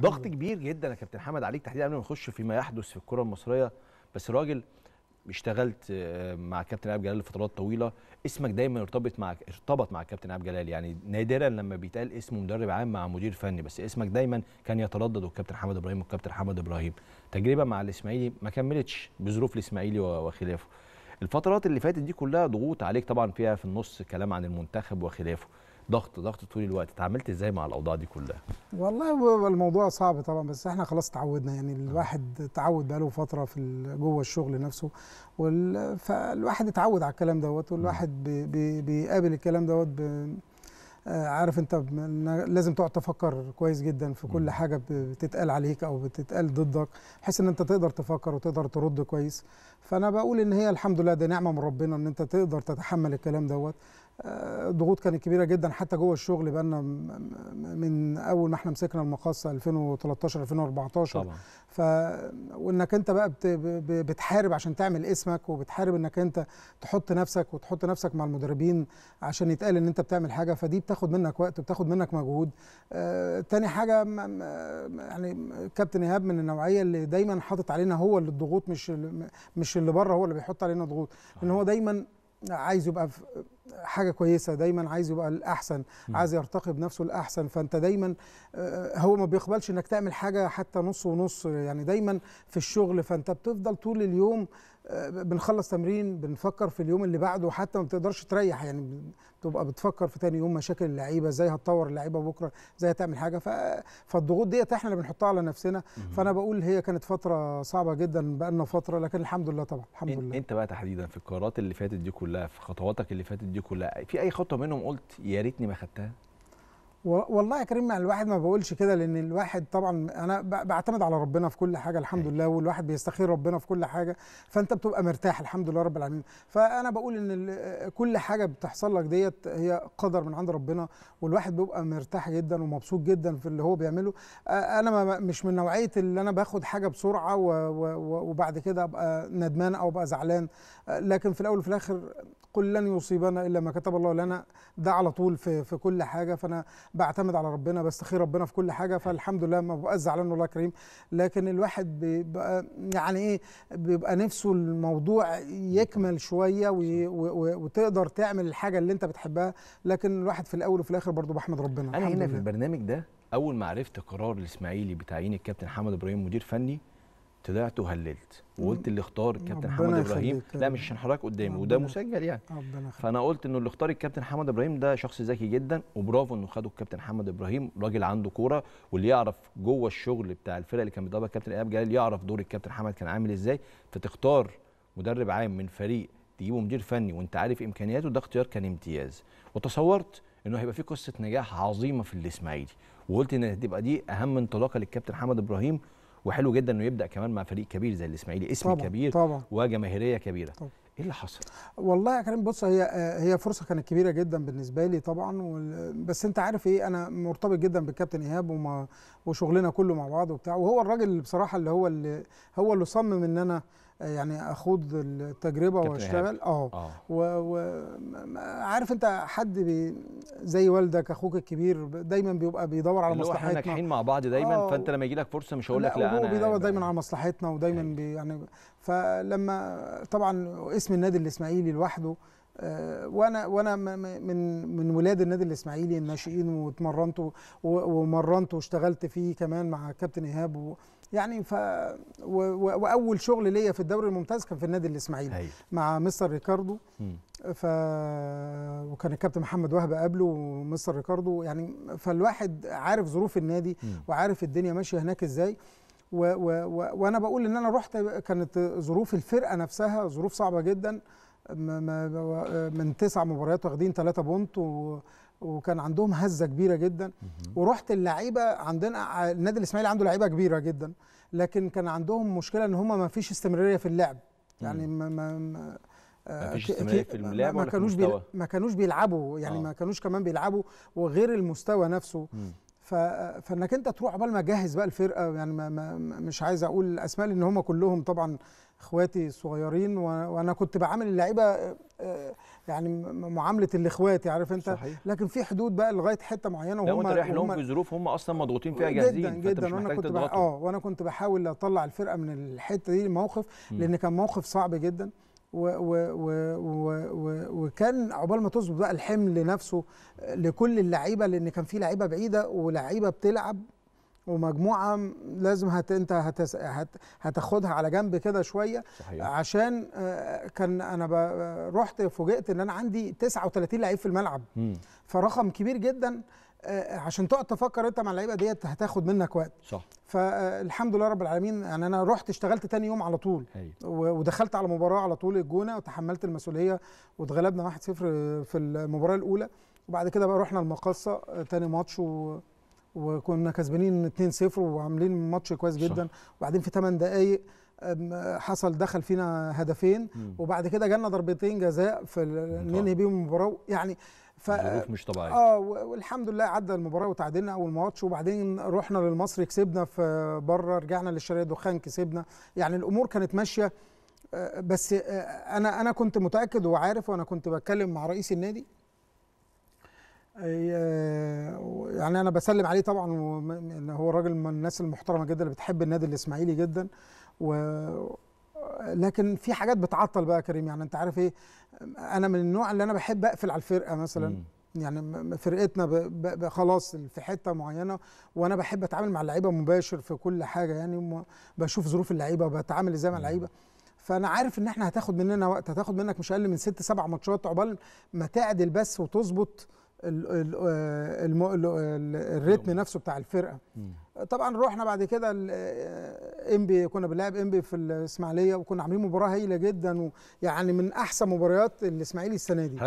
ضغط كبير جدا يا كابتن حمد عليك تحديدا قبل ما نخش فيما يحدث في الكره المصريه بس راجل اشتغلت آه، مع كابتن عبد جلال لفترات طويله اسمك دايما ارتبط مع ارتبط مع كابتن عبد جلال يعني نادرا لما بيتقال اسم مدرب عام مع مدير فني بس اسمك دايما كان يتردد والكابتن حمد ابراهيم والكابتن حمد ابراهيم تجربه مع الاسماعيلي ما كملتش بظروف الاسماعيلي وخلافه الفترات اللي فاتت دي كلها ضغوط عليك طبعا فيها في النص كلام عن المنتخب وخلافه ضغط ضغط طول الوقت اتعاملت ازاي مع الاوضاع دي كلها والله الموضوع صعب طبعا بس احنا خلاص تعودنا يعني آه. الواحد تعود بقاله فتره في جوه الشغل نفسه وال... فالواحد اتعود على الكلام دوت والواحد بيقابل الكلام دوت ب... آه، عارف انت لازم تقعد تفكر كويس جدا في كل حاجه بتتقال عليك او بتتقال ضدك بحيث ان انت تقدر تفكر وتقدر ترد كويس فانا بقول ان هي الحمد لله ده نعمه من ربنا ان انت تقدر تتحمل الكلام دوت الضغوط آه، كانت كبيره جدا حتى جوه الشغل بقالنا من اول ما احنا مسكنا المقاصه 2013 2014 طبعا ف وانك انت بقى بت... بتحارب عشان تعمل اسمك وبتحارب انك انت تحط نفسك وتحط نفسك مع المدربين عشان يتقال ان انت بتعمل حاجه فدي بتاخد منك وقت وبتاخد منك مجهود آه تاني حاجه يعني كابتن ايهاب من النوعيه اللي دايما حاطط علينا هو اللي الضغوط مش اللي مش اللي بره هو اللي بيحط علينا ضغوط ان هو دايما عايز يبقى في حاجه كويسه دايما عايز يبقى الاحسن عايز يرتقي بنفسه الاحسن فانت دايما آه، هو ما بيقبلش انك تعمل حاجه حتى نص ونص يعني دايما في الشغل فانت بتفضل طول اليوم آه، بنخلص تمرين بنفكر في اليوم اللي بعده حتى ما بتقدرش تريح يعني بتبقى بتفكر في تاني يوم مشاكل اللعيبه ازاي هتطور اللعيبه بكره ازاي هتعمل حاجه ف... فالضغوط ديت احنا اللي بنحطها على نفسنا فانا بقول هي كانت فتره صعبه جدا بقالنا فتره لكن الحمد لله طبعا الحمد لله انت بقى تحديدا في القرارات اللي فاتت دي كلها في خطواتك اللي فاتت دي كلها في اي خطوه منهم قلت يا ريتني ما خدتها والله يا كريم الواحد ما بقولش كده لان الواحد طبعا انا بعتمد على ربنا في كل حاجه الحمد أيوة. لله والواحد بيستخير ربنا في كل حاجه فانت بتبقى مرتاح الحمد لله رب العالمين فانا بقول ان كل حاجه بتحصل لك ديت هي قدر من عند ربنا والواحد بيبقى مرتاح جدا ومبسوط جدا في اللي هو بيعمله انا مش من نوعيه اللي انا باخد حاجه بسرعه وبعد كده ابقى ندمان او ابقى زعلان لكن في الاول وفي الاخر قل لن يصيبنا الا ما كتب الله لنا ده على طول في كل حاجه فانا بعتمد على ربنا بستخير ربنا في كل حاجه فالحمد لله ما ببقاش زعلان والله كريم لكن الواحد بيبقى يعني ايه بيبقى نفسه الموضوع يكمل شويه وتقدر تعمل الحاجه اللي انت بتحبها لكن الواحد في الاول وفي الاخر برضه بحمد ربنا انا هنا في البرنامج ده اول ما عرفت قرار الاسماعيلي بتعيين الكابتن حمد ابراهيم مدير فني طلعت وهللت وقلت اللي اختار الكابتن حمد ابراهيم لا مش عشان حضرتك قدامي وده مسجل يعني فانا قلت انه اللي اختار الكابتن حمد ابراهيم ده شخص ذكي جدا وبرافو انه خده الكابتن حمد ابراهيم راجل عنده كوره واللي يعرف جوه الشغل بتاع الفرق اللي كان بيضربها الكابتن ايهاب جلال يعرف دور الكابتن حمد كان عامل ازاي فتختار مدرب عام من فريق تجيبه مدير فني وانت عارف امكانياته ده اختيار كان امتياز وتصورت انه هيبقى في قصه نجاح عظيمه في الاسماعيلي وقلت ان هتبقى دي اهم انطلاقه للكابتن حمد ابراهيم وحلو جدا انه يبدا كمان مع فريق كبير زي الاسماعيلي اسم طبعًا كبير طبعًا وجماهيريه كبيره طبعًا ايه اللي حصل والله يا كريم بص هي هي فرصه كانت كبيره جدا بالنسبه لي طبعا بس انت عارف ايه انا مرتبط جدا بالكابتن ايهاب وما وشغلنا كله مع بعض وبتاع وهو الراجل اللي بصراحه اللي هو اللي هو اللي صمم ان انا يعني اخوض التجربه واشتغل اه, آه. وعارف انت حد بي زي والدك اخوك الكبير دايما بيبقى بيدور على مصلحتنا احنا ناجحين مع بعض دايما أوه. فانت لما يجي لك فرصه مش هقول لك لا, لا انا بيدور دايما على مصلحتنا ودايما يعني بي يعني فلما طبعا اسم النادي الاسماعيلي لوحده آه، وانا وانا من من ولاد النادي الاسماعيلي الناشئين واتمرنت ومرنت واشتغلت فيه كمان مع كابتن ايهاب يعني ف و... و... واول شغل ليا في الدوري الممتاز كان في النادي الاسماعيلي مع مستر ريكاردو ف وكان الكابتن محمد وهبه قبله ومستر ريكاردو يعني فالواحد عارف ظروف النادي م. وعارف الدنيا ماشيه هناك ازاي و... و... و... وانا بقول ان انا رحت كانت ظروف الفرقه نفسها ظروف صعبه جدا من تسع مباريات واخدين ثلاثة بونت و وكان عندهم هزه كبيره جدا ورحت اللعيبه عندنا النادي الاسماعيلي عنده لعيبه كبيره جدا لكن كان عندهم مشكله ان هم ما فيش استمراريه في اللعب يعني ما, ما ما آه، فيش استمراريه في اللعب ما كانوش ما كانوش بيلعبوا يعني آه. ما كانوش كمان بيلعبوا وغير المستوى نفسه مم. فانك انت تروح عبال ما تجهز بقى الفرقه يعني ما ما مش عايز اقول الاسماء لان هم كلهم طبعا اخواتي الصغيرين وانا كنت بعامل اللعيبه آه، يعني معامله الاخوات عارف انت صحيح. لكن في حدود بقى لغايه حته معينه وهم انت رايح لهم في ظروف هم اصلا مضغوطين فيها جاهزين جدا جدا وانا كنت اه وانا كنت بحاول اطلع الفرقه من الحته دي الموقف لان كان موقف صعب جدا و و و و و وكان عقبال ما تظبط بقى الحمل نفسه لكل اللعيبه لان كان في لعيبه بعيده ولعيبه بتلعب ومجموعه لازم هت انت هتس... هت... هتاخدها على جنب كده شويه صحيح. عشان آه، كان انا ب... رحت فوجئت ان انا عندي 39 لعيب في الملعب م. فرقم كبير جدا آه، عشان تقعد تفكر انت مع اللعيبه ديت هتاخد منك وقت صح فالحمد آه، لله رب العالمين يعني انا رحت اشتغلت تاني يوم على طول هي. ودخلت على مباراه على طول الجونه وتحملت المسؤوليه واتغلبنا 1-0 في المباراه الاولى وبعد كده بقى رحنا المقاصه تاني ماتش و وكنا كسبانين 2-0 وعاملين ماتش كويس جدا صح. وبعدين في 8 دقائق حصل دخل فينا هدفين مم. وبعد كده جالنا ضربتين جزاء في ننهي بيهم المباراه يعني ف مش طبيعيه اه والحمد لله عدى المباراه وتعادلنا اول ماتش وبعدين رحنا للمصري كسبنا في بره رجعنا للشرقيه دخان كسبنا يعني الامور كانت ماشيه آه، بس آه، انا انا كنت متاكد وعارف وانا كنت بتكلم مع رئيس النادي يعني انا بسلم عليه طبعا هو راجل من الناس المحترمه جدا اللي بتحب النادي الاسماعيلي جدا و لكن في حاجات بتعطل بقى كريم يعني انت عارف ايه انا من النوع اللي انا بحب اقفل على الفرقه مثلا يعني م. يعني فرقتنا خلاص في حته معينه وانا بحب اتعامل مع اللعيبه مباشر في كل حاجه يعني بشوف ظروف اللعيبه وبتعامل ازاي مع اللعيبه فانا عارف ان احنا هتاخد مننا وقت هتاخد منك مش اقل من ست سبع ماتشات عقبال ما تعدل بس وتظبط آه، الريتم نفسه بتاع الفرقه طبعا رحنا بعد كده آه، انبي كنا بنلعب انبي في الاسماعيليه وكنا عاملين مباراه هايله جدا ويعني من احسن مباريات الاسماعيلي السنه دي